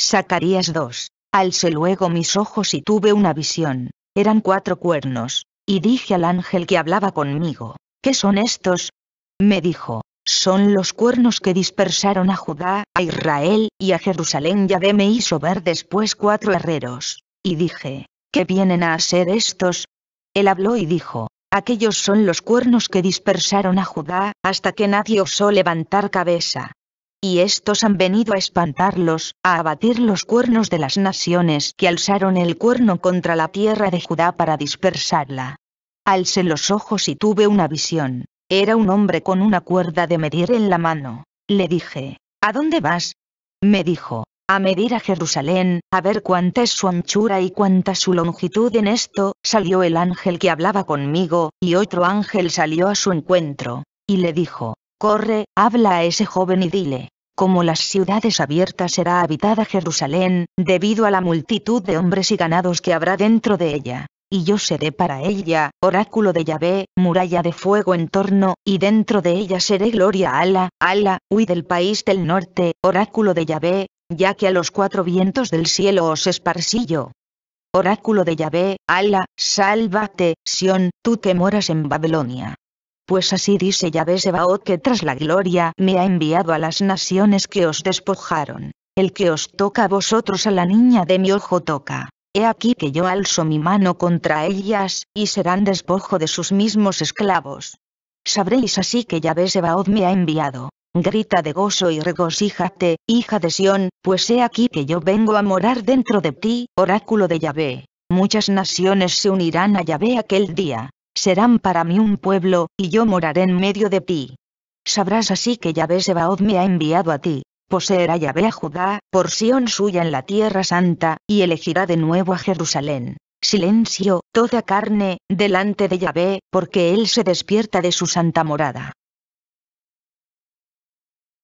Zacarías 2. Alcé luego mis ojos y tuve una visión, eran cuatro cuernos, y dije al ángel que hablaba conmigo, ¿qué son estos? Me dijo, son los cuernos que dispersaron a Judá, a Israel y a Jerusalén. Yahvé me hizo ver después cuatro herreros, y dije, ¿qué vienen a hacer estos? Él habló y dijo, aquellos son los cuernos que dispersaron a Judá, hasta que nadie osó levantar cabeza, y estos han venido a espantarlos, a abatir los cuernos de las naciones que alzaron el cuerno contra la tierra de Judá para dispersarla. Alcé los ojos y tuve una visión. Era un hombre con una cuerda de medir en la mano. Le dije, ¿a dónde vas? Me dijo, a medir a Jerusalén, a ver cuánta es su anchura y cuánta su longitud. En esto, salió el ángel que hablaba conmigo, y otro ángel salió a su encuentro, y le dijo, Corre, habla a ese joven y dile, como las ciudades abiertas será habitada Jerusalén, debido a la multitud de hombres y ganados que habrá dentro de ella. Y yo seré para ella, oráculo de Yahvé, muralla de fuego en torno, y dentro de ella seré gloria a Ala, Ala, huy del país del norte, oráculo de Yahvé, ya que a los cuatro vientos del cielo os esparcillo. Oráculo de Yahvé, Ala, sálvate, Sión, tú que moras en Babilonia. Pues así dice Yahvé Sebaot que tras la gloria me ha enviado a las naciones que os despojaron. El que os toca a vosotros a la niña de mi ojo toca. He aquí que yo alzo mi mano contra ellas, y serán despojo de sus mismos esclavos. Sabréis así que Yahvé Sebaot me ha enviado. Grita de gozo y regocíjate, hija de Sión, pues he aquí que yo vengo a morar dentro de ti, oráculo de Yahvé. Muchas naciones se unirán a Yahvé aquel día serán para mí un pueblo, y yo moraré en medio de ti. Sabrás así que Yahvé Sebaod me ha enviado a ti. Poseerá Yahvé a Judá, porción suya en la tierra santa, y elegirá de nuevo a Jerusalén. Silencio, toda carne, delante de Yahvé, porque él se despierta de su santa morada.